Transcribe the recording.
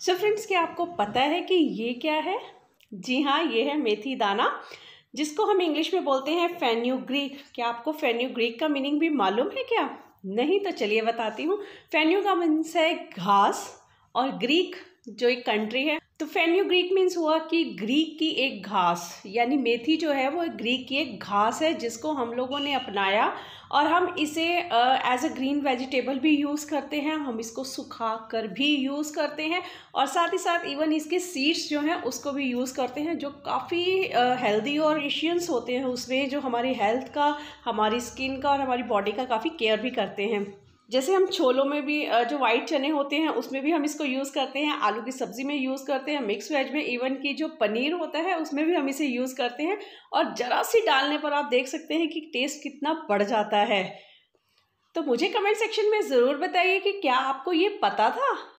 सो so friends क्या आपको पता है कि ये क्या है जी हाँ ये है मेथी दाना जिसको हम इंग्लिश में बोलते हैं फेन्यू ग्रीक क्या आपको फेन्यू ग्रीक का मीनिंग भी मालूम है क्या नहीं तो चलिए बताती हूँ फेन्यू का मीन्स है घास और ग्रीक जो एक कंट्री है तो ग्रीक मीन्स हुआ कि ग्रीक की एक घास यानी मेथी जो है वो ग्रीक की एक घास है जिसको हम लोगों ने अपनाया और हम इसे एज अ ग्रीन वेजिटेबल भी यूज़ करते हैं हम इसको सुखा कर भी यूज़ करते हैं और साथ ही साथ इवन इसके सीड्स जो हैं उसको भी यूज़ करते हैं जो काफ़ी हेल्दी और एशियंस होते हैं उसमें जो हमारी हेल्थ का हमारी स्किन का और हमारी बॉडी का काफ़ी केयर भी करते हैं जैसे हम छोलों में भी जो वाइट चने होते हैं उसमें भी हम इसको यूज़ करते हैं आलू की सब्ज़ी में यूज़ करते हैं मिक्स वेज में इवन कि जो पनीर होता है उसमें भी हम इसे यूज़ करते हैं और ज़रा सी डालने पर आप देख सकते हैं कि टेस्ट कितना बढ़ जाता है तो मुझे कमेंट सेक्शन में ज़रूर बताइए कि क्या आपको ये पता था